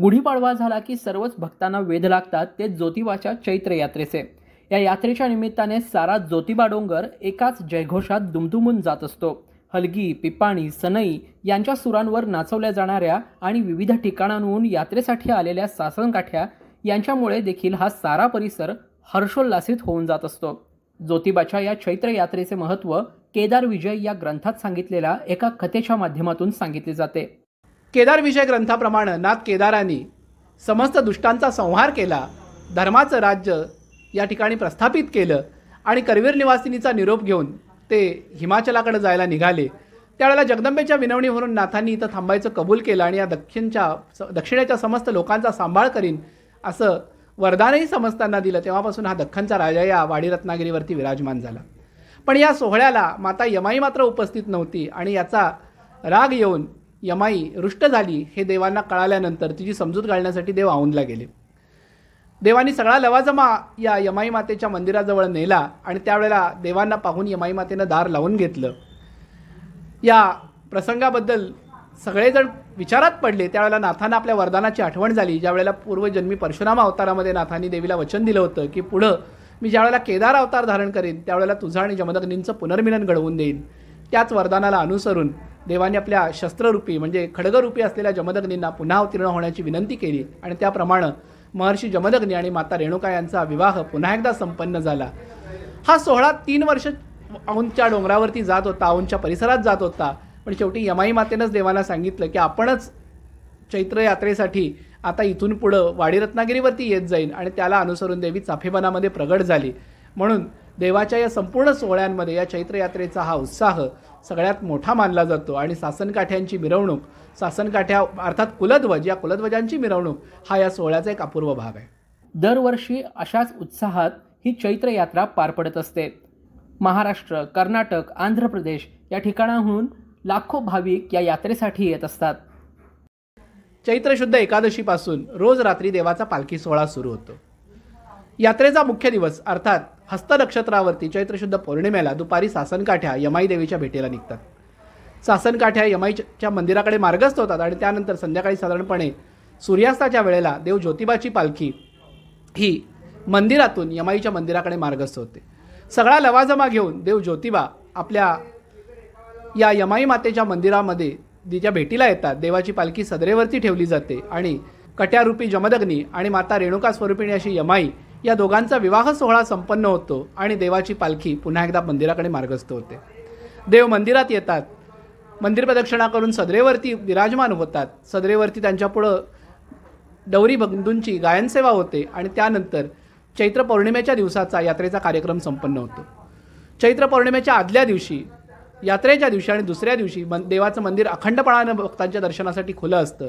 गुढीपाडवा झाला की सर्वच भक्तांना वेध लागतात ते ज्योतिबाच्या चैत्र यात्रेचे या यात्रेच्या निमित्ताने सारा ज्योतिबा डोंगर एकाच जयघोषात दुमदुमून जात असतो हलगी पिपाणी सनई यांच्या सुरांवर नाचवल्या जाणाऱ्या आणि विविध ठिकाणांहून यात्रेसाठी आलेल्या सासनकाठ्या यांच्यामुळे देखील हा सारा परिसर हर्षोल्लासित होऊन जात असतो ज्योतिबाच्या या चैत्र यात्रेचे महत्त्व केदार विजय या ग्रंथात सांगितलेल्या एका कथेच्या माध्यमातून सांगितले जाते केदार विजय ग्रंथाप्रमाणे नाथ केदारांनी समस्त दुष्टांचा संहार केला धर्माचं राज्य या ठिकाणी प्रस्थापित केलं आणि करवीर निवासिनीचा निरोप घेऊन ते हिमाचलाकडे जायला निघाले त्यावेळेला जगदंबेच्या विनवणीवरून नाथांनी इथं थांबायचं कबूल केलं आणि या दक्षिणच्या दक्षिणेच्या समस्त लोकांचा सांभाळ करीन असं वरदानही समजताना दिलं तेव्हापासून हा दख्खनचा राजा या वाडी रत्नागिरीवरती विराजमान झाला पण या सोहळ्याला माता यमाई मात्र उपस्थित नव्हती आणि याचा राग येऊन यमाई रुष्ट झाली हे देवांना कळाल्यानंतर तिची समजूत घालण्यासाठी देव औंधला गेले देवानी सगळा लवाजमा या यमाई मातेच्या मंदिराजवळ नेला आणि त्यावेळेला देवांना पाहून यमाई मातेनं दार लावून घेतलं या प्रसंगाबद्दल सगळेजण विचारात पडले त्यावेळेला नाथानं आपल्या वरदानाची आठवण झाली ज्यावेळेला पूर्वजन्मी परशुराम अवतारामध्ये नाथांनी देवीला वचन दिलं होतं की पुढं मी ज्यावेळेला केदार अवतार धारण करेन त्यावेळेला तुझा आणि जमदग्नींचं पुनर्मिलन घडवून देईन त्याच वरदानाला अनुसरून देवाने आपल्या शस्त्ररूपी म्हणजे खडगरूपी असलेल्या जमदग्नींना पुन्हा अवतीर्ण होण्याची विनंती केली आणि त्याप्रमाणे महर्षी जमदग्नी आणि माता रेणुका यांचा विवाह पुन्हा एकदा संपन्न झाला हा सोहळा तीन वर्ष औंच्या डोंगरावरती जात होता औंच्या परिसरात जात होता पण शेवटी यमाई मातेनंच देवाला सांगितलं की आपणच चैत्र यात्रेसाठी आता इथून पुढं वाडी रत्नागिरीवरती येत जाईल आणि त्याला अनुसरून देवी चाफेपणामध्ये प्रगट झाली म्हणून देवाच्या या संपूर्ण सोहळ्यांमध्ये या चैत्र यात्रेचा हा उत्साह सगळ्यात मोठा मानला जातो आणि सासनकाठ्यांची मिरवणूक सासनकाठ्या अर्थात कुलध्वज या कुलध्वजांची मिरवणूक हा या सोहळ्याचा एक अपूर्व भाग आहे दरवर्षी अशाच उत्साहात ही चैत्र यात्रा पार पडत असते महाराष्ट्र कर्नाटक आंध्र प्रदेश या ठिकाणाहून लाखो भाविक या यात्रेसाठी येत असतात चैत्र शुद्ध एकादशीपासून रोज रात्री देवाचा पालखी सोहळा सुरू होतो यात्रेचा मुख्य दिवस अर्थात हस्त नक्षत्रावरती चैत्रशुद्ध पौर्णिमेला दुपारी सासनकाठ्या यमाई देवीच्या भेटीला निघतात सासनकाठ्या यमाईच्या मंदिराकडे मार्गस्थ होतात आणि त्यानंतर संध्याकाळी साधारणपणे सूर्यास्ताच्या वेळेला देव ज्योतिबाची पालखी ही मंदिरातून यमाईच्या मंदिराकडे मार्गस्थ होते सगळा लवाजमा घेऊन देव ज्योतिबा आपल्या या यमाई मातेच्या मंदिरामध्ये तिच्या भेटीला येतात देवाची पालखी सदरेवरती ठेवली जाते आणि कट्यारूपी जमदग्नी आणि माता रेणुका स्वरूपिणी अशी यमाई या दोघांचा विवाह सोहळा संपन्न होतो आणि देवाची पालखी पुन्हा एकदा मंदिराकडे मार्गस्थ होते देव मंदिरात येतात मंदिर प्रदक्षिणा करून सदरेवरती विराजमान होतात सदरेवरती त्यांच्यापुढं डवरी बंधूंची गायनसेवा होते आणि त्यानंतर चैत्र पौर्णिमेच्या दिवसाचा यात्रेचा कार्यक्रम संपन्न होतो चैत्र पौर्णिमेच्या आदल्या दिवशी यात्रेच्या दिवशी आणि दुसऱ्या दिवशी मन देवाचं मंदिर अखंडपणानं भक्तांच्या दर्शनासाठी खुलं असतं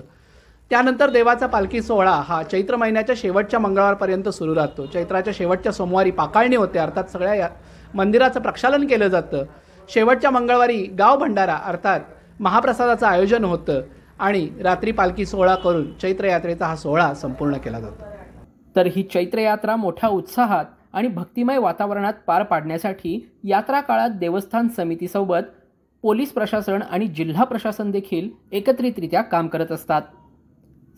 त्यानंतर देवाचा पालखी सोहळा हा चैत्र महिन्याच्या शेवटच्या मंगळवारपर्यंत सुरू राहतो चैत्राच्या शेवटच्या सोमवारी पाकाळणी होते अर्थात सगळ्या या मंदिराचं प्रक्षालन केलं जातं शेवटच्या मंगळवारी गाव भंडारा अर्थात महाप्रसादाचं आयोजन होतं आणि रात्री पालखी सोहळा करून चैत्र यात्रेचा हा सोहळा संपूर्ण केला जातो तर ही चैत्र यात्रा मोठ्या उत्साहात आणि भक्तिमय वातावरणात पार पाडण्यासाठी यात्रा काळात देवस्थान समितीसोबत पोलीस प्रशासन आणि जिल्हा प्रशासन देखील एकत्रितरित्या काम करत असतात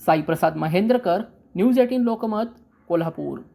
साईप्रसाद महेंद्रकर न्यूज एटीन लोकमत कोल्हापूर